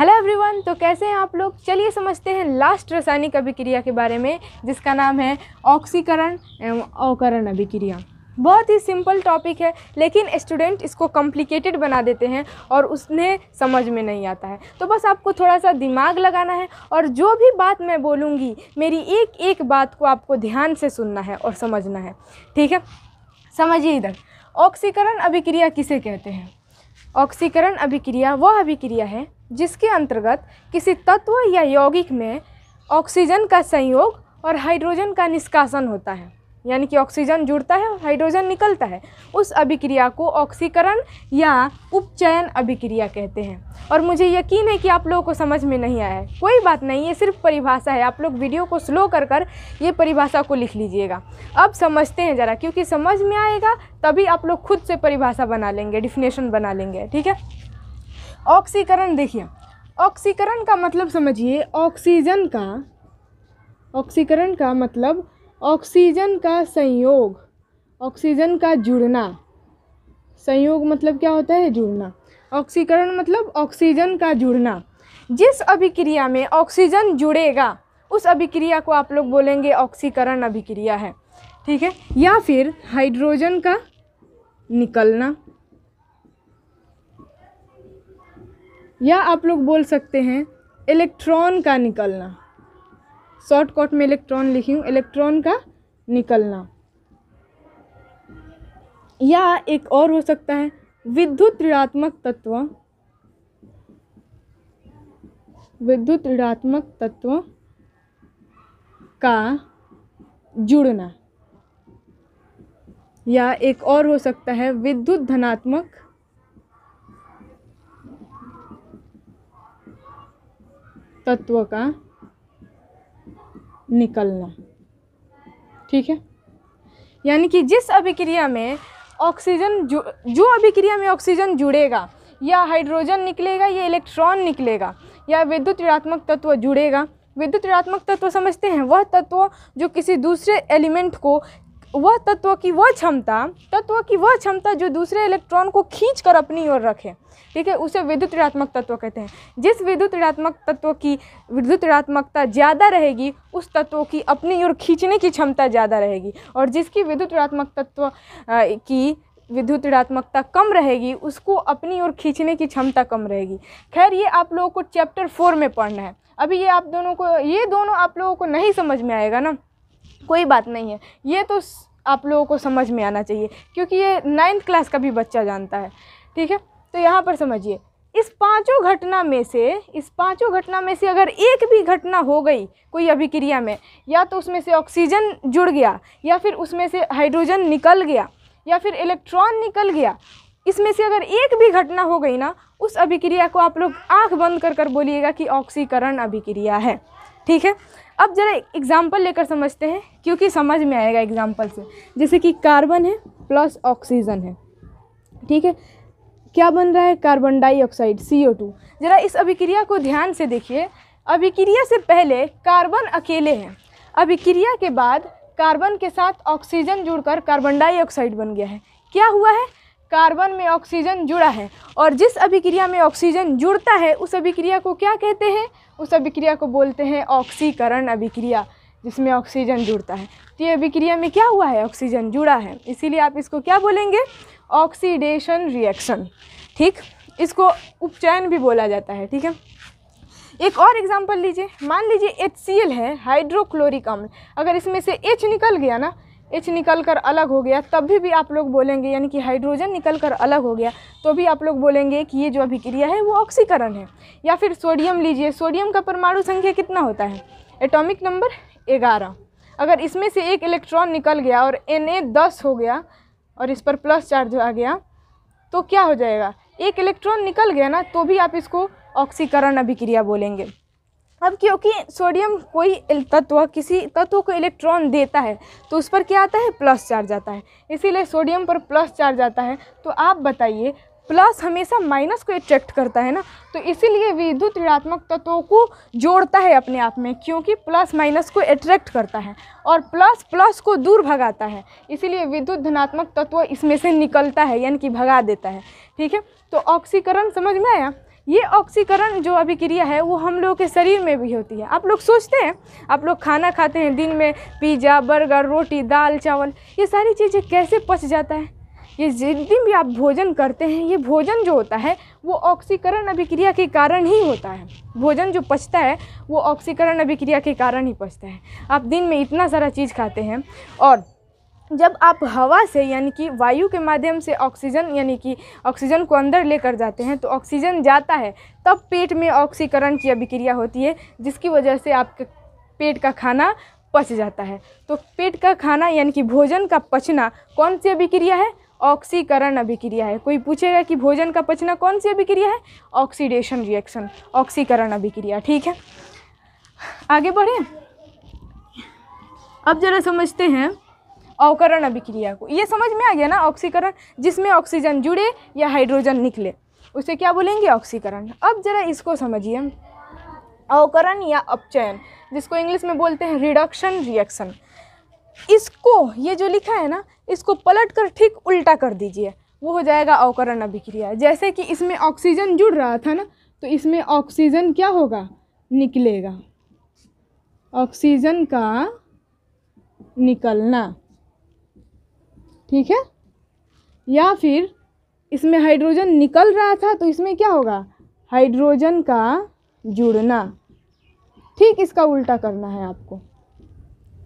hello everyone तो कैसे हैं आप लोग चलिए समझते हैं लास्ट रासायनिक अभिक्रिया के बारे में जिसका नाम है ऑक्सीकरण एवं अवकरण अभिक्रिया बहुत ही सिंपल टॉपिक है लेकिन स्टूडेंट इसको कॉम्प्लिकेटेड बना देते हैं और उसने समझ में नहीं आता है तो बस आपको थोड़ा सा दिमाग लगाना है और जो भी बात मैं बोलूँगी मेरी एक एक बात को आपको ध्यान से सुनना है और समझना है ठीक है समझिए इधर ऑक्सीकरण अभिक्रिया किसे कहते हैं ऑक्सीकरण अभिक्रिया वह अभिक्रिया है जिसके अंतर्गत किसी तत्व या यौगिक में ऑक्सीजन का संयोग और हाइड्रोजन का निष्कासन होता है यानी कि ऑक्सीजन जुड़ता है और हाइड्रोजन निकलता है उस अभिक्रिया को ऑक्सीकरण या उपचयन अभिक्रिया कहते हैं और मुझे यकीन है कि आप लोगों को समझ में नहीं आया है कोई बात नहीं ये सिर्फ परिभाषा है आप लोग वीडियो को स्लो कर कर ये परिभाषा को लिख लीजिएगा अब समझते हैं ज़रा क्योंकि समझ में आएगा तभी आप लोग खुद से परिभाषा बना लेंगे डिफिनेशन बना लेंगे ठीक है ऑक्सीकरण देखिए ऑक्सीकरण का मतलब समझिए ऑक्सीजन का ऑक्सीकरण का मतलब ऑक्सीजन का संयोग ऑक्सीजन का जुड़ना संयोग मतलब क्या होता है जुड़ना ऑक्सीकरण मतलब ऑक्सीजन का जुड़ना जिस अभिक्रिया में ऑक्सीजन जुड़ेगा उस अभिक्रिया को आप लोग बोलेंगे ऑक्सीकरण अभिक्रिया है ठीक है या फिर हाइड्रोजन का निकलना या आप लोग बोल सकते हैं इलेक्ट्रॉन का निकलना शॉर्टकट में इलेक्ट्रॉन लिखी हूँ इलेक्ट्रॉन का निकलना या एक और हो सकता है विद्युत ऋणात्मक तत्व विद्युत ऋणात्मक तत्व का जुड़ना या एक और हो सकता है विद्युत धनात्मक तत्व का निकलना ठीक है यानी कि जिस अभिक्रिया में ऑक्सीजन जो जो अभिक्रिया में ऑक्सीजन जुड़ेगा या हाइड्रोजन निकलेगा या इलेक्ट्रॉन निकलेगा या विद्युत ऋणात्मक तत्व जुड़ेगा विद्युत ऋणात्मक तत्व समझते हैं वह तत्व जो किसी दूसरे एलिमेंट को वह तत्व की वह क्षमता तत्व की वह क्षमता जो दूसरे इलेक्ट्रॉन को खींच कर अपनी ओर रखे ठीक है उसे विद्युत ऋणात्मक तत्व कहते हैं जिस विद्युत ऋणात्मक तत्व की विद्युत ऋणात्मकता ज़्यादा रहेगी उस तत्व की अपनी ओर खींचने की क्षमता ज़्यादा रहेगी और जिसकी विद्युत ऋणात्मक तत्व की विद्युत ऋणात्मकता कम रहेगी उसको अपनी ओर खींचने की क्षमता कम रहेगी खैर ये आप लोगों को चैप्टर फोर में पढ़ना है अभी ये आप दोनों को ये दोनों आप लोगों को नहीं समझ में आएगा ना कोई बात नहीं है ये तो आप लोगों को समझ में आना चाहिए क्योंकि ये नाइन्थ क्लास का भी बच्चा जानता है ठीक है तो यहाँ पर समझिए इस पांचों घटना में से इस पांचों घटना में से अगर एक भी घटना हो गई कोई अभिक्रिया में या तो उसमें से ऑक्सीजन जुड़ गया या फिर उसमें से हाइड्रोजन निकल गया या फिर इलेक्ट्रॉन निकल गया इसमें से अगर एक भी घटना हो गई ना उस अभिक्रिया को आप लोग आँख बंद कर कर बोलिएगा कि ऑक्सीकरण अभिक्रिया है ठीक है अब ज़रा एग्ज़ाम्पल लेकर समझते हैं क्योंकि समझ में आएगा एग्ज़ाम्पल से जैसे कि कार्बन है प्लस ऑक्सीजन है ठीक है क्या बन रहा है carbon dioxide C O two ज़रा इस अभिक्रिया को ध्यान से देखिए अभिक्रिया से पहले कार्बन अकेले हैं अभिक्रिया के बाद कार्बन के साथ ऑक्सीजन जुड़कर कार्बन डाइऑक्साइड बन गया है क्या हुआ है कार्बन में ऑक्सीजन जुड़ा है और जिस अभिक्रिया में ऑक्सीजन जुड़ता है उस अभिक्रिया को क्या कहते हैं उस अभिक्रिया को बोलते हैं ऑक्सीकरण अभिक्रिया जिसमें ऑक्सीजन जुड़ता है तो ये अभिक्रिया में क्या हुआ है ऑक्सीजन जुड़ा है इसीलिए आप इसको क्या बोलेंगे ऑक्सीडेशन रिएक्शन ठीक इसको उपचयन भी बोला जाता है ठीक है एक और एग्जांपल लीजिए मान लीजिए एच है हाइड्रोक्लोरिक अम्ल अगर इसमें से एच निकल गया ना एच निकल कर अलग हो गया तब भी, भी आप लोग बोलेंगे यानी कि हाइड्रोजन निकल कर अलग हो गया तो भी आप लोग बोलेंगे कि ये जो अभिक्रिया है वो ऑक्सीकरण है या फिर सोडियम लीजिए सोडियम का परमाणु संख्या कितना होता है एटॉमिक नंबर ग्यारह अगर इसमें से एक इलेक्ट्रॉन निकल गया और एन ए दस हो गया और इस पर प्लस चार्ज आ गया तो क्या हो जाएगा एक इलेक्ट्रॉन निकल गया ना तो भी आप इसको ऑक्सीकरण अभिक्रिया बोलेंगे अब क्योंकि सोडियम कोई तत्व किसी तत्व को इलेक्ट्रॉन देता है तो उस पर क्या आता है प्लस चार्ज आता है इसीलिए सोडियम पर प्लस चार्ज आता है तो आप बताइए प्लस हमेशा माइनस को अट्रैक्ट करता है ना तो इसीलिए विद्युत ऋणात्मक तत्वों को जोड़ता है अपने आप में क्योंकि प्लस माइनस को अट्रैक्ट करता है और प्लस प्लस को दूर भगाता है इसीलिए विद्युत धनात्मक तत्व इसमें से निकलता है यानी कि भगा देता है ठीक है तो ऑक्सीकरण समझ में आया ये ऑक्सीकरण जो अभिक्रिया है वो हम लोग के शरीर में भी होती है आप लोग सोचते हैं आप लोग खाना खाते हैं दिन में पिज़्ज़ा बर्गर रोटी दाल चावल ये सारी चीज़ें कैसे पच जाता है ये जितनी भी आप भोजन करते हैं ये भोजन जो होता है वो ऑक्सीकरण अभिक्रिया के कारण ही होता है भोजन जो पचता है वो ऑक्सीकरण अभिक्रिया के कारण ही पचता है आप दिन में इतना सारा चीज़ खाते हैं और जब आप हवा से यानी कि वायु के माध्यम से ऑक्सीजन यानी कि ऑक्सीजन को अंदर लेकर जाते हैं तो ऑक्सीजन जाता है तब पेट में ऑक्सीकरण की अभिक्रिया होती है जिसकी वजह से आपके पेट का खाना पच जाता है तो पेट का खाना यानी कि भोजन का पचना कौन सी अभिक्रिया है ऑक्सीकरण अभिक्रिया है कोई पूछेगा कि भोजन का पचना कौन सी अभिक्रिया है ऑक्सीडेशन रिएक्शन ऑक्सीकरण अभिक्रिया ठीक है आगे बढ़ें अब जरा समझते हैं अवकरण अभिक्रिया को ये समझ में आ गया ना ऑक्सीकरण जिसमें ऑक्सीजन जुड़े या हाइड्रोजन निकले उसे क्या बोलेंगे ऑक्सीकरण अब जरा इसको समझिए अवकरण या अपचयन जिसको इंग्लिश में बोलते हैं रिडक्शन रिएक्शन इसको ये जो लिखा है ना इसको पलट कर ठीक उल्टा कर दीजिए वो हो जाएगा अवकरण अभिक्रिया जैसे कि इसमें ऑक्सीजन जुड़ रहा था ना तो इसमें ऑक्सीजन क्या होगा निकलेगा ऑक्सीजन का निकलना ठीक है या फिर इसमें हाइड्रोजन निकल रहा था तो इसमें क्या होगा हाइड्रोजन का जुड़ना ठीक इसका उल्टा करना है आपको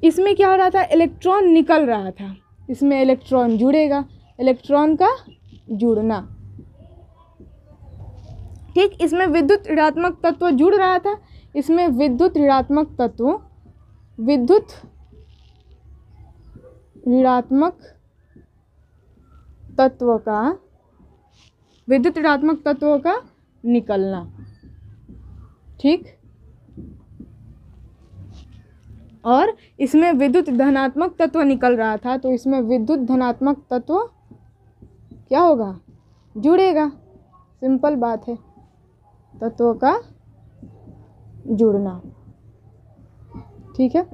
इसमें क्या हो रहा था इलेक्ट्रॉन निकल रहा था इसमें इलेक्ट्रॉन जुड़ेगा इलेक्ट्रॉन का जुड़ना ठीक इसमें विद्युत ऋणात्मक तत्व जुड़ रहा था इसमें विद्युत ऋणात्मक तत्व विद्युत ऋणात्मक तत्व का विद्युत ऋणात्मक तत्व का निकलना ठीक और इसमें विद्युत धनात्मक तत्व निकल रहा था तो इसमें विद्युत धनात्मक तत्व क्या होगा जुड़ेगा सिंपल बात है तत्वों का जुड़ना ठीक है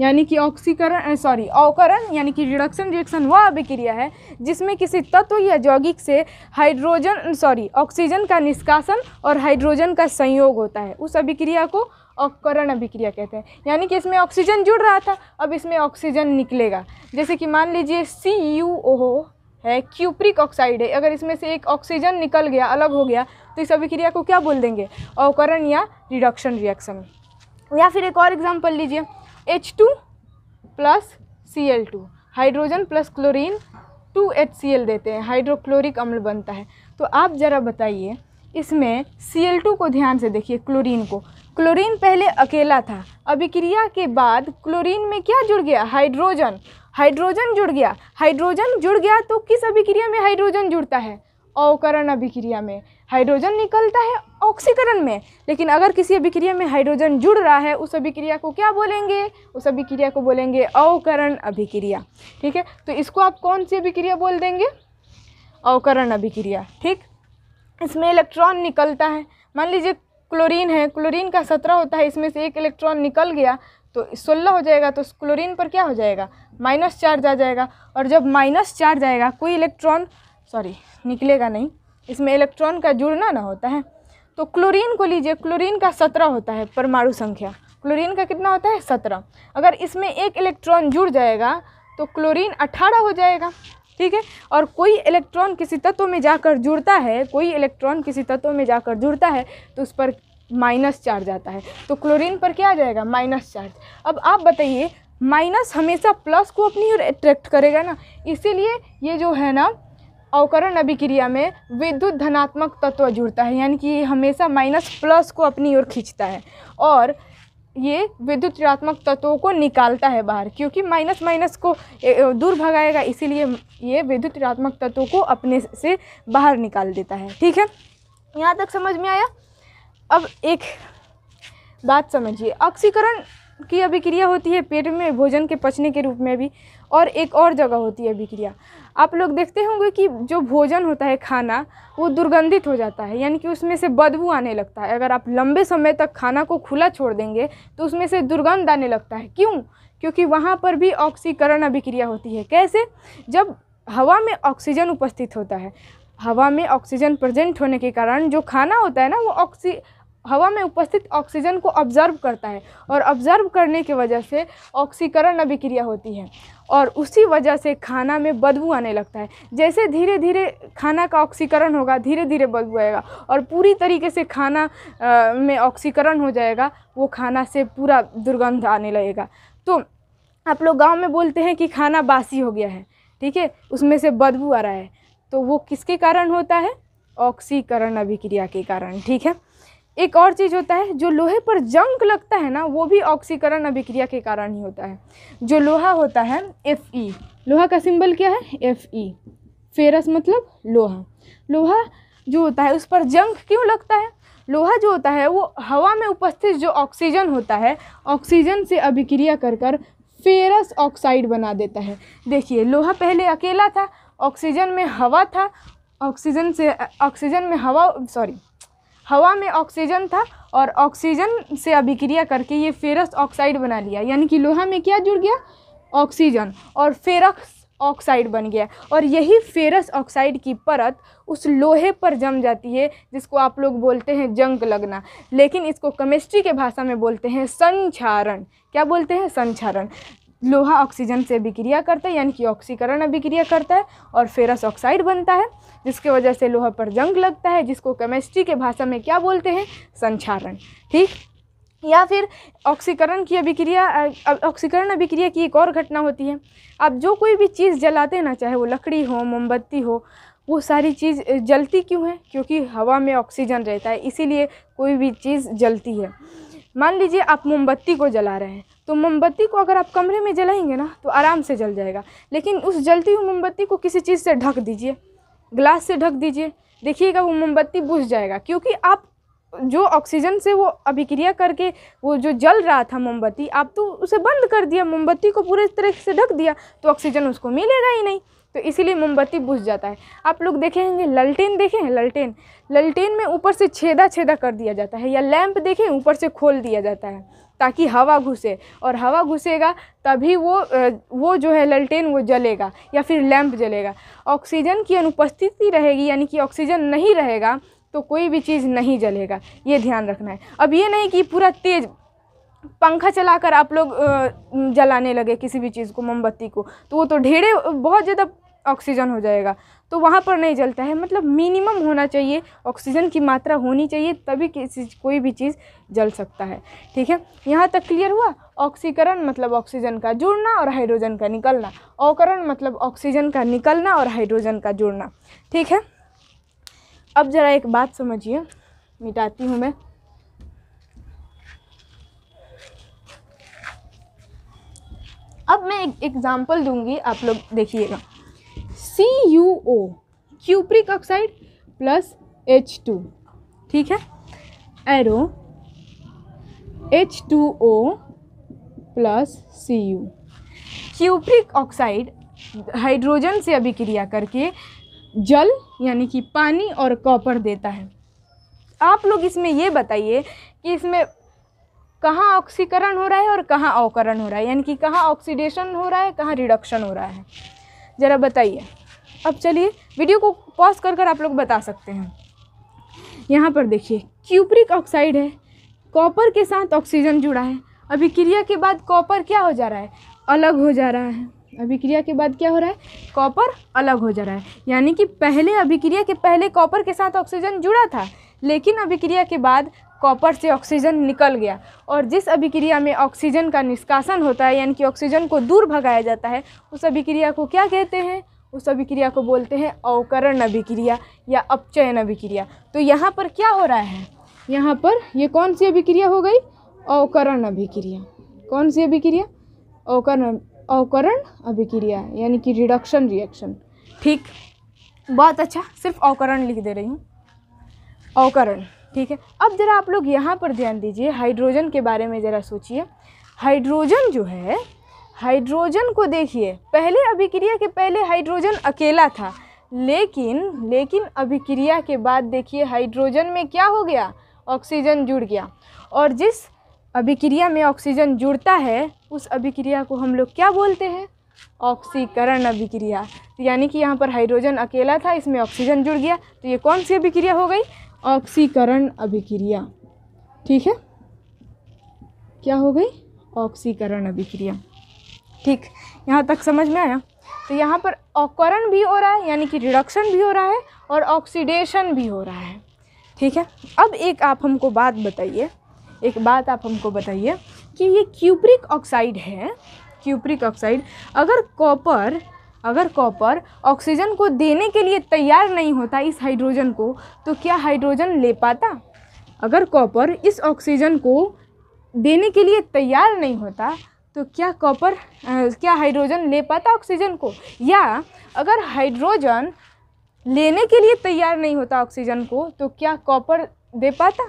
यानी कि ऑक्सीकरण सॉरी अवकरण यानी कि रिडक्शन रिएक्शन वह अभिक्रिया है जिसमें किसी तत्व या यौगिक से हाइड्रोजन सॉरी ऑक्सीजन का निष्कासन और हाइड्रोजन का संयोग होता है उस अभिक्रिया को अवकरण अभिक्रिया कहते हैं यानी कि इसमें ऑक्सीजन जुड़ रहा था अब इसमें ऑक्सीजन निकलेगा जैसे कि मान लीजिए सी यू ओ है क्यूप्रिक ऑक्साइड है अगर इसमें से एक ऑक्सीजन निकल गया अलग हो गया तो इस अभिक्रिया को क्या बोल देंगे अवकरण या रिडक्शन रिएक्शन या फिर एक और एग्जाम्पल लीजिए H two plus C L two hydrogen plus chlorine two H C L देते हैं हाइड्रोक्लोरिक अम्ल बनता है तो आप ज़रा बताइए इसमें सी एल टू को ध्यान से देखिए क्लोरीन को क्लोरीन पहले अकेला था अभिक्रिया के बाद क्लोरीन में क्या जुड़ गया हाइड्रोजन हाइड्रोजन जुड़ गया हाइड्रोजन जुड़ गया तो किस अभिक्रिया में हाइड्रोजन जुड़ता है अवकरण अभिक्रिया में हाइड्रोजन निकलता है ऑक्सीकरण में लेकिन अगर किसी अभिक्रिया में हाइड्रोजन जुड़ रहा है उस अभिक्रिया को क्या बोलेंगे उस अभिक्रिया को बोलेंगे अवकरण अभिक्रिया ठीक है तो इसको आप कौन सी अभिक्रिया बोल देंगे अवकरण अभिक्रिया ठीक इसमें इलेक्ट्रॉन निकलता है मान लीजिए क्लोरीन है क्लोरीन का सत्रह होता है इसमें से एक इलेक्ट्रॉन निकल गया तो सोलह हो जाएगा तो क्लोरीन पर क्या हो जाएगा माइनस चार्ज आ जाएगा और जब माइनस चार्ज आएगा कोई इलेक्ट्रॉन सॉरी निकलेगा नहीं इसमें इलेक्ट्रॉन का जुड़ना ना होता है तो क्लोरीन को लीजिए क्लोरीन का सत्रह होता है परमाणु संख्या क्लोरीन का कितना होता है सत्रह अगर इसमें एक इलेक्ट्रॉन जुड़ जाएगा तो क्लोरीन अट्ठारह हो जाएगा ठीक है और कोई इलेक्ट्रॉन किसी तत्व में जाकर जुड़ता है कोई इलेक्ट्रॉन किसी तत्व में जाकर जुड़ता है तो उस पर माइनस चार्ज आता है तो क्लोरीन पर क्या आ जाएगा माइनस चार्ज अब आप बताइए माइनस हमेशा प्लस को अपनी ओर अट्रैक्ट करेगा ना इसीलिए ये जो है ना अवकरण अभिक्रिया में विद्युत धनात्मक तत्व जुड़ता है यानी कि हमेशा माइनस प्लस को अपनी ओर खींचता है और ये विद्युत ऋणात्मक तत्वों को निकालता है बाहर क्योंकि माइनस माइनस को दूर भगाएगा इसीलिए ये विद्युत ऋणात्मक तत्वों को अपने से बाहर निकाल देता है ठीक है यहाँ तक समझ में आया अब एक बात समझिए ऑक्सीकरण की अभिक्रिया होती है पेट में भोजन के पचने के रूप में भी और एक और जगह होती है अभिक्रिया आप लोग देखते होंगे कि जो भोजन होता है खाना वो दुर्गंधित हो जाता है यानी कि उसमें से बदबू आने लगता है अगर आप लंबे समय तक खाना को खुला छोड़ देंगे तो उसमें से दुर्गंध आने लगता है क्यों क्योंकि वहाँ पर भी ऑक्सीकरण अभिक्रिया होती है कैसे जब हवा में ऑक्सीजन उपस्थित होता है हवा में ऑक्सीजन प्रेजेंट होने के कारण जो खाना होता है ना वो ऑक्सी हवा में उपस्थित ऑक्सीजन को ऑब्जर्व करता है और ऑब्जर्व करने की वजह से ऑक्सीकरण अभिक्रिया होती है और उसी वजह से खाना में बदबू आने लगता है जैसे धीरे धीरे खाना का ऑक्सीकरण होगा धीरे धीरे बदबू आएगा और पूरी तरीके से खाना आ, में ऑक्सीकरण हो जाएगा वो खाना से पूरा दुर्गंध आने लगेगा तो आप लोग गाँव में बोलते हैं कि खाना बासी हो गया है ठीक है उसमें से बदबू आ रहा है तो वो किसके कारण होता है ऑक्सीकरण अभिक्रिया के कारण ठीक है एक और चीज़ होता है जो लोहे पर जंक लगता है ना वो भी ऑक्सीकरण अभिक्रिया के कारण ही होता है जो लोहा होता है एफ ई लोहा का सिंबल क्या है एफ ई फेरस मतलब लोहा लोहा जो होता है उस पर जंक क्यों लगता है लोहा जो होता है वो हवा में उपस्थित जो ऑक्सीजन होता है ऑक्सीजन से अभिक्रिया कर कर फेरस ऑक्साइड बना देता है देखिए लोहा पहले अकेला था ऑक्सीजन में हवा था ऑक्सीजन से ऑक्सीजन में हवा सॉरी हवा में ऑक्सीजन था और ऑक्सीजन से अभिक्रिया करके ये फेरस ऑक्साइड बना लिया यानी कि लोहा में क्या जुड़ गया ऑक्सीजन और फेरस ऑक्साइड बन गया और यही फेरस ऑक्साइड की परत उस लोहे पर जम जाती है जिसको आप लोग बोलते हैं जंग लगना लेकिन इसको केमिस्ट्री के भाषा में बोलते हैं संक्षारण क्या बोलते हैं संक्षारण लोहा ऑक्सीजन से अभिक्रिया करता है यानी कि ऑक्सीकरण अभिक्रिया करता है और फेरस ऑक्साइड बनता है जिसके वजह से लोहा पर जंग लगता है जिसको केमिस्ट्री के भाषा में क्या बोलते हैं संक्षारण ठीक या फिर ऑक्सीकरण की अभिक्रिया ऑक्सीकरण अभिक्रिया की एक और घटना होती है आप जो कोई भी चीज़ जलाते ना चाहे वो लकड़ी हो मोमबत्ती हो वो सारी चीज़ जलती क्यों है क्योंकि हवा में ऑक्सीजन रहता है इसीलिए कोई भी चीज़ जलती है मान लीजिए आप मोमबत्ती को जला रहे हैं तो मोमबत्ती को अगर आप कमरे में जलाएंगे ना तो आराम से जल जाएगा लेकिन उस जलती हुई मोमबत्ती को किसी चीज़ से ढक दीजिए ग्लास से ढक दीजिए देखिएगा वो मोमबत्ती बुझ जाएगा क्योंकि आप जो ऑक्सीजन से वो अभिक्रिया करके वो जो जल रहा था मोमबत्ती आप तो उसे बंद कर दिया मोमबत्ती को पूरे तरह से ढक दिया तो ऑक्सीजन उसको मिलेगा ही नहीं तो इसीलिए मोमबत्ती बुझ जाता है आप लोग देखेंगे ललटेन देखें ललटेन ललटेन में ऊपर से छेदा छेदा कर दिया जाता है या लैंप देखें ऊपर से खोल दिया जाता है ताकि हवा घुसे और हवा घुसेगा तभी वो वो जो है ललटेन वो जलेगा या फिर लैंप जलेगा ऑक्सीजन की अनुपस्थिति रहेगी यानी कि ऑक्सीजन नहीं रहेगा तो कोई भी चीज़ नहीं जलेगा ये ध्यान रखना है अब ये नहीं कि पूरा तेज़ पंखा चलाकर आप लोग जलाने लगे किसी भी चीज़ को मोमबत्ती को तो वो तो ढेरे बहुत ज़्यादा ऑक्सीजन हो जाएगा तो वहाँ पर नहीं जलता है मतलब मिनिमम होना चाहिए ऑक्सीजन की मात्रा होनी चाहिए तभी किसी कोई भी चीज़ जल सकता है ठीक है यहाँ तक क्लियर हुआ ऑक्सीकरण मतलब ऑक्सीजन का जुड़ना और हाइड्रोजन का निकलना औकरण मतलब ऑक्सीजन का निकलना और हाइड्रोजन का जुड़ना ठीक है अब ज़रा एक बात समझिए मिटाती हूँ मैं अब मैं एक एग्ज़ाम्पल दूंगी आप लोग देखिएगा C U O cupric oxide plus H two ठीक है arrow H two O plus C U cupric oxide hydrogen से अभिक्रिया करके जल यानी कि पानी और कॉपर देता है आप लोग इसमें ये बताइए कि इसमें कहाँ ऑक्सीकरण हो रहा है और कहाँ अवकरण हो रहा है यानी कि कहाँ ऑक्सीडेशन हो रहा है कहाँ रिडक्शन हो रहा है ज़रा बताइए अब चलिए वीडियो को पॉज कर कर आप लोग बता सकते हैं यहाँ पर देखिए क्यूप्रिक ऑक्साइड है कॉपर के साथ ऑक्सीजन जुड़ा है अभिक्रिया के बाद कॉपर क्या हो जा रहा है अलग हो जा रहा है अभिक्रिया के बाद क्या हो रहा है कॉपर अलग हो जा रहा है यानी कि पहले अभिक्रिया के पहले कॉपर के साथ ऑक्सीजन जुड़ा था लेकिन अभिक्रिया के बाद कॉपर से ऑक्सीजन निकल गया और जिस अभिक्रिया में ऑक्सीजन का निष्कासन होता है यानी कि ऑक्सीजन को दूर भगाया जाता है उस अभिक्रिया को क्या कहते हैं उस अभिक्रिया को बोलते हैं अवकरण अभिक्रिया या अपचयन अभिक्रिया तो यहाँ पर क्या हो रहा है यहाँ पर ये कौन सी अभिक्रिया हो गई अवकरण अभिक्रिया कौन सी अभिक्रिया अवकरण अवकरण अभिक्रिया यानी कि रिडक्शन रिएक्शन ठीक बहुत अच्छा सिर्फ अवकरण लिख दे रही हूँ अवकरण ठीक है अब ज़रा आप लोग यहाँ पर ध्यान दीजिए हाइड्रोजन के बारे में ज़रा सोचिए हाइड्रोजन जो है हाइड्रोजन को देखिए पहले अभिक्रिया के पहले हाइड्रोजन अकेला था लेकिन लेकिन अभिक्रिया के बाद देखिए हाइड्रोजन में क्या हो गया ऑक्सीजन जुड़ गया और जिस अभिक्रिया में ऑक्सीजन जुड़ता है उस अभिक्रिया को हम लोग क्या बोलते हैं ऑक्सीकरण अभिक्रिया यानी कि यहाँ पर हाइड्रोजन अकेला था इसमें ऑक्सीजन जुड़ गया तो ये कौन सी अभिक्रिया हो गई ऑक्सीकरण अभिक्रिया ठीक है क्या हो गई ऑक्सीकरण अभिक्रिया ठीक यहाँ तक समझ में आया तो यहाँ पर ऑकरण भी हो रहा है यानी कि रिडक्शन भी हो रहा है और ऑक्सीडेशन भी हो रहा है ठीक है अब एक आप हमको बात बताइए एक बात आप हमको बताइए कि ये क्यूप्रिक ऑक्साइड है क्यूप्रिक ऑक्साइड अगर कॉपर अगर कॉपर ऑक्सीजन को देने के लिए तैयार नहीं होता इस हाइड्रोजन को तो क्या हाइड्रोजन ले पाता अगर कॉपर इस ऑक्सीजन को देने के लिए तैयार नहीं होता तो क्या कॉपर क्या हाइड्रोजन ले पाता ऑक्सीजन को या अगर हाइड्रोजन लेने के लिए तैयार नहीं होता ऑक्सीजन को तो क्या कॉपर दे पाता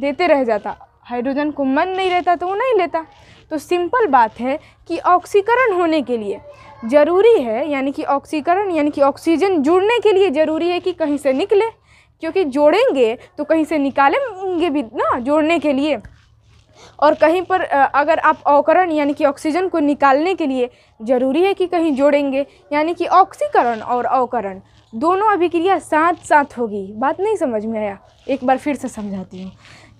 देते रह जाता हाइड्रोजन को मन नहीं रहता तो वो नहीं लेता तो सिंपल बात है कि ऑक्सीकरण होने के लिए ज़रूरी है यानी कि ऑक्सीकरण यानी कि ऑक्सीजन जुड़ने के लिए ज़रूरी है कि कहीं से निकले क्योंकि जोड़ेंगे तो कहीं से निकालेंगे भी ना जोड़ने के लिए और कहीं पर अगर आप अवकरण यानी कि ऑक्सीजन को निकालने के लिए ज़रूरी है कि कहीं जोड़ेंगे यानी कि ऑक्सीकरण और अवकरण दोनों अभिक्रिया साथ साथ होगी बात नहीं समझ में आया एक बार फिर से समझाती हूँ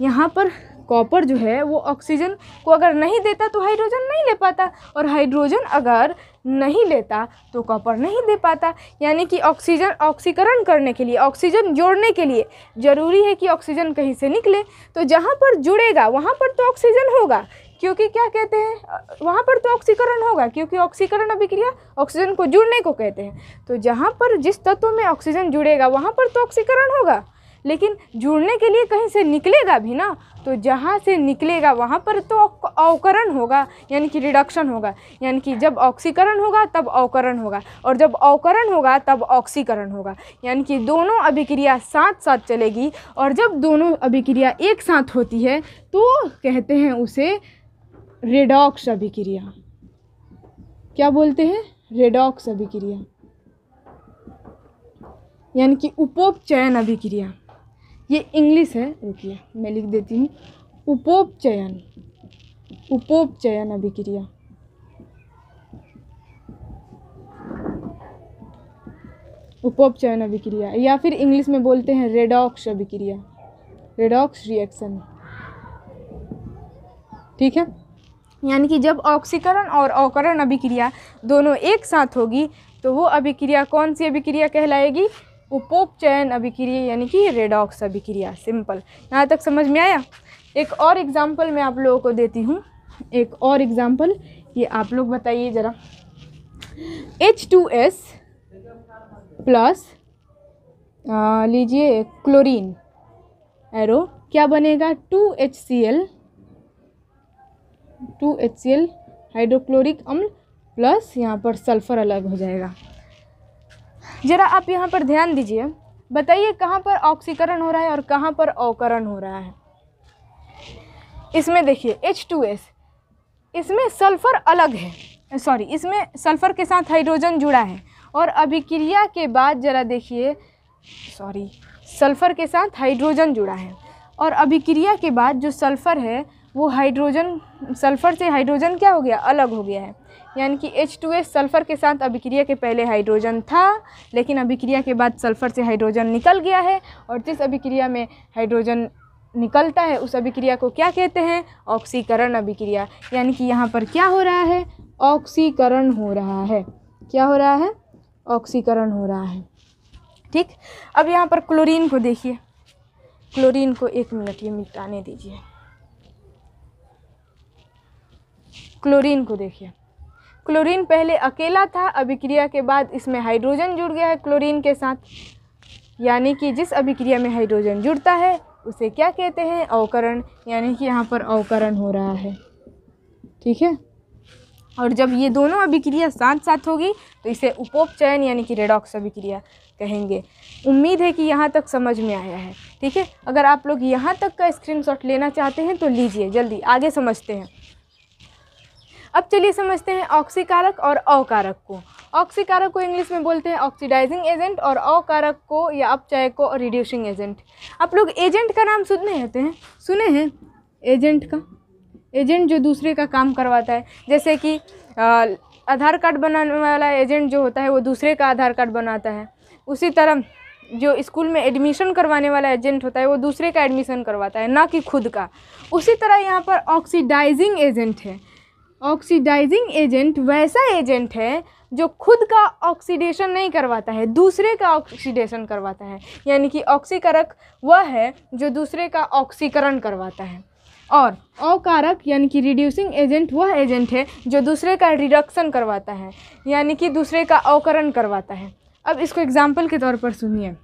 यहाँ पर कॉपर जो है वो ऑक्सीजन को अगर नहीं देता तो हाइड्रोजन नहीं ले पाता और हाइड्रोजन अगर नहीं लेता तो कॉपर नहीं दे पाता यानी कि ऑक्सीजन ऑक्सीकरण करने के लिए ऑक्सीजन जोड़ने के लिए ज़रूरी है कि ऑक्सीजन कहीं से निकले तो जहाँ पर जुड़ेगा वहाँ पर तो ऑक्सीजन होगा क्योंकि क्या कहते हैं वहाँ पर तो ऑक्सीकरण होगा क्योंकि ऑक्सीकरण अभिक्रिया ऑक्सीजन को जुड़ने को कहते हैं तो जहाँ पर जिस तत्व में ऑक्सीजन जुड़ेगा वहाँ पर तो ऑक्सीकरण होगा लेकिन जुड़ने के लिए कहीं से निकलेगा भी ना तो जहाँ से निकलेगा वहाँ पर तो अवकरण होगा यानी कि रिडक्शन होगा यानी कि जब ऑक्सीकरण होगा तब अवकरण होगा और जब अवकरण होगा तब ऑक्सीकरण होगा यानी कि दोनों अभिक्रिया साथ साथ चलेगी और जब दोनों अभिक्रिया एक साथ होती है तो कहते हैं उसे रेडॉक्स अभिक्रिया क्या बोलते हैं रेडॉक्स अभिक्रिया यानी कि उपोपचयन अभिक्रिया ये इंग्लिश है रुकिए मैं लिख देती हूँ उपोपचयन उपोपचयन अभिक्रिया उपोपचयन अभिक्रिया या फिर इंग्लिश में बोलते हैं रेडॉक्स अभिक्रिया रेडॉक्स रिएक्शन ठीक है यानी कि जब ऑक्सीकरण और अवकरण अभिक्रिया दोनों एक साथ होगी तो वो अभिक्रिया कौन सी अभिक्रिया कहलाएगी उपोपचयन अभिक्रिया यानी कि रेडॉक्स अभिक्रिया सिंपल यहाँ तक समझ में आया एक और एग्ज़ाम्पल मैं आप लोगों को देती हूँ एक और एग्ज़ाम्पल ये आप लोग बताइए ज़रा एच टू एस प्लस लीजिए क्लोरीन एरो क्या बनेगा two H C L two H C L hydrochloric अम्ल प्लस यहाँ पर सल्फ़र अलग हो जाएगा ज़रा आप यहाँ पर ध्यान दीजिए बताइए कहाँ पर ऑक्सीकरण हो रहा है और कहाँ पर अवकरण हो रहा है इसमें देखिए एच टू एस इसमें सल्फ़र अलग है सॉरी इसमें सल्फ़र के साथ हाइड्रोजन जुड़ा है और अभिक्रिया के बाद ज़रा देखिए सॉरी सल्फ़र के साथ हाइड्रोजन जुड़ा है और अभिक्रिया के बाद जो सल्फ़र है वो हाइड्रोजन सल्फ़र से हाइड्रोजन क्या हो गया अलग हो गया है यानी कि एच टू सल्फ़र के साथ अभिक्रिया के पहले हाइड्रोजन था लेकिन अभिक्रिया के बाद सल्फ़र से हाइड्रोजन निकल गया है और जिस अभिक्रिया में हाइड्रोजन निकलता है उस अभिक्रिया को क्या कहते हैं ऑक्सीकरण अभिक्रिया यानी कि यहाँ पर क्या हो रहा है ऑक्सीकरण हो रहा है क्या हो रहा है ऑक्सीकरण हो रहा है ठीक अब यहाँ पर क्लोरीन को देखिए क्लोरीन को एक मिनट ये मिटाने दीजिए क्लोरीन को देखिए क्लोरीन पहले अकेला था अभिक्रिया के बाद इसमें हाइड्रोजन जुड़ गया है क्लोरीन के साथ यानी कि जिस अभिक्रिया में हाइड्रोजन जुड़ता है उसे क्या कहते हैं अवकरण यानी कि यहाँ पर अवकरण हो रहा है ठीक है और जब ये दोनों अभिक्रिया साथ साथ होगी तो इसे उपोपचयन यानी कि रेडॉक्स अभिक्रिया कहेंगे उम्मीद है कि यहाँ तक समझ में आया है ठीक है अगर आप लोग यहाँ तक का स्क्रीनशॉट लेना चाहते हैं तो लीजिए जल्दी आगे समझते हैं अब चलिए समझते हैं ऑक्सीकारक और अवकारक को ऑक्सीकारक को इंग्लिश में बोलते हैं ऑक्सीडाइजिंग एजेंट और अवकारक को या अपचय को रिड्यूसिंग एजेंट आप लोग एजेंट का नाम सुनने होते हैं सुने हैं एजेंट का एजेंट जो दूसरे का काम करवाता है जैसे कि आधार कार्ड बनाने वाला एजेंट जो होता है वो दूसरे का आधार कार्ड बनाता है उसी तरह जो स्कूल में एडमिशन करवाने वाला एजेंट होता है वो दूसरे का एडमिशन करवाता है ना कि खुद का उसी तरह यहाँ पर ऑक्सीडाइजिंग एजेंट है ऑक्सीडाइजिंग एजेंट वैसा एजेंट है जो खुद का ऑक्सीडेशन नहीं करवाता है दूसरे का ऑक्सीडेशन करवाता है यानी कि ऑक्सीकारक वह है जो दूसरे का ऑक्सीकरण करवाता है और अकारक यानी कि रिड्यूसिंग एजेंट वह एजेंट है जो दूसरे का रिडक्शन करवाता है यानी कि दूसरे का अवकरण करवाता है अब इसको एग्जाम्पल के तौर पर सुनिए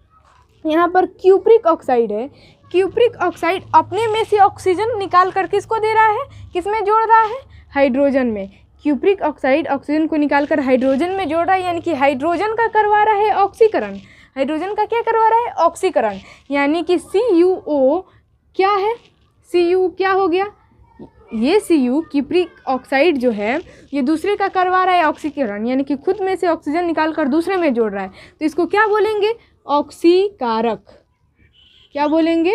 यहाँ पर क्यूप्रिक ऑक्साइड है क्यूप्रिक ऑक्साइड अपने में से ऑक्सीजन निकाल कर किसको दे रहा है किस में जोड़ रहा है हाइड्रोजन में क्यूप्रिक ऑक्साइड ऑक्सीजन को निकालकर हाइड्रोजन में जोड़ रहा है यानी कि हाइड्रोजन का करवा रहा है ऑक्सीकरण हाइड्रोजन का क्या करवा रहा है ऑक्सीकरण यानी कि सी यू ओ क्या है सी यू क्या हो गया ये सी यू क्यूप्रिक ऑक्साइड जो है ये दूसरे का करवा रहा है ऑक्सीकरण यानी कि खुद में से ऑक्सीजन निकाल कर दूसरे में जोड़ रहा है तो इसको क्या बोलेंगे ऑक्सीकारक क्या बोलेंगे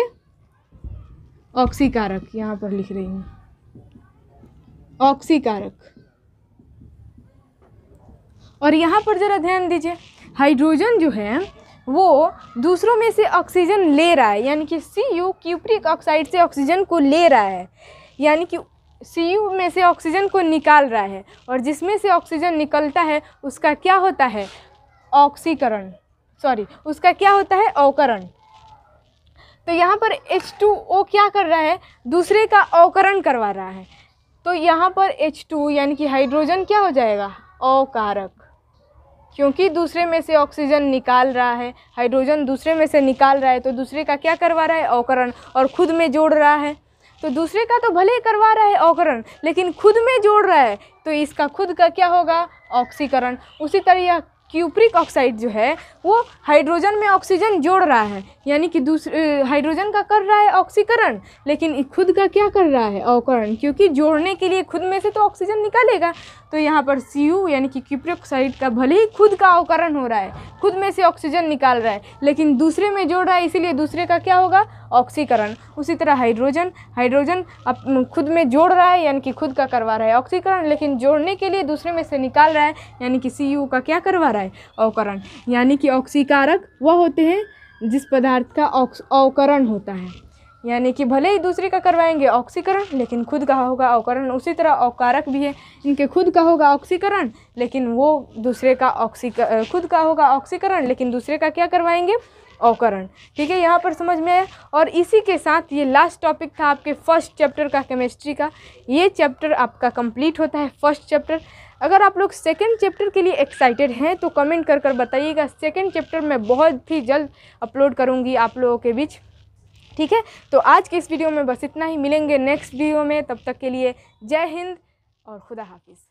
ऑक्सीकारक यहाँ पर लिख रही हूँ ऑक्सीकारक और यहाँ पर ज़रा ध्यान दीजिए हाइड्रोजन जो है वो दूसरों में से ऑक्सीजन ले रहा है यानी कि सी यू क्यूप्रिक ऑक्साइड से ऑक्सीजन को ले रहा है यानी कि सी यू में से ऑक्सीजन को निकाल रहा है और जिसमें से ऑक्सीजन निकलता है उसका क्या होता है ऑक्सीकरण सॉरी उसका क्या होता है अवकरण तो यहाँ पर H2O क्या कर रहा है दूसरे का अवकरण करवा रहा है तो यहाँ पर H2 यानी कि हाइड्रोजन क्या हो जाएगा अकारक क्योंकि दूसरे में से ऑक्सीजन निकाल रहा है हाइड्रोजन दूसरे में से निकाल रहा है तो दूसरे का क्या करवा रहा है अवकरण और खुद में जोड़ रहा है तो दूसरे का तो भले ही करवा रहा है अवकरण लेकिन खुद में जोड़ रहा है तो इसका खुद का क्या होगा ऑक्सीकरण उसी तरह क्यूप्रिक ऑक्साइड जो है वो हाइड्रोजन में ऑक्सीजन जोड़ रहा है यानी कि दूसरे हाइड्रोजन का कर रहा है ऑक्सीकरण लेकिन खुद का क्या कर रहा है अवकरण क्योंकि जोड़ने के लिए खुद में से तो ऑक्सीजन निकालेगा तो यहाँ पर सी यू यानी कि ऑक्साइड का भले ही खुद का अवकरण हो रहा है खुद में से ऑक्सीजन निकाल रहा है लेकिन दूसरे में जोड़ रहा है इसीलिए दूसरे का क्या होगा ऑक्सीकरण उसी तरह हाइड्रोजन हाइड्रोजन अप खुद में जोड़ रहा है यानी कि खुद का करवा रहा है ऑक्सीकरण लेकिन जोड़ने के लिए दूसरे में से निकाल रहा है यानी कि सी का क्या करवा रहा है अवकरण यानी कि ऑक्सीकारक वह होते हैं जिस पदार्थ का अवकरण होता है यानी कि भले ही दूसरे का करवाएंगे ऑक्सीकरण लेकिन खुद का होगा अवकरण उसी तरह अवकारक भी है इनके खुद का होगा ऑक्सीकरण लेकिन वो दूसरे का ऑक्सी खुद का होगा ऑक्सीकरण लेकिन दूसरे का क्या करवाएंगे अवकरण ठीक है यहाँ पर समझ में आया और इसी के साथ ये लास्ट टॉपिक था आपके फर्स्ट चैप्टर का केमिस्ट्री का ये चैप्टर आपका कंप्लीट होता है फर्स्ट चैप्टर अगर आप लोग सेकेंड चैप्टर के लिए एक्साइटेड हैं तो कमेंट कर कर बताइएगा सेकेंड चैप्टर मैं बहुत ही जल्द अपलोड करूँगी आप लोगों के बीच ठीक है तो आज के इस वीडियो में बस इतना ही मिलेंगे नेक्स्ट वीडियो में तब तक के लिए जय हिंद और खुदा हाफिज़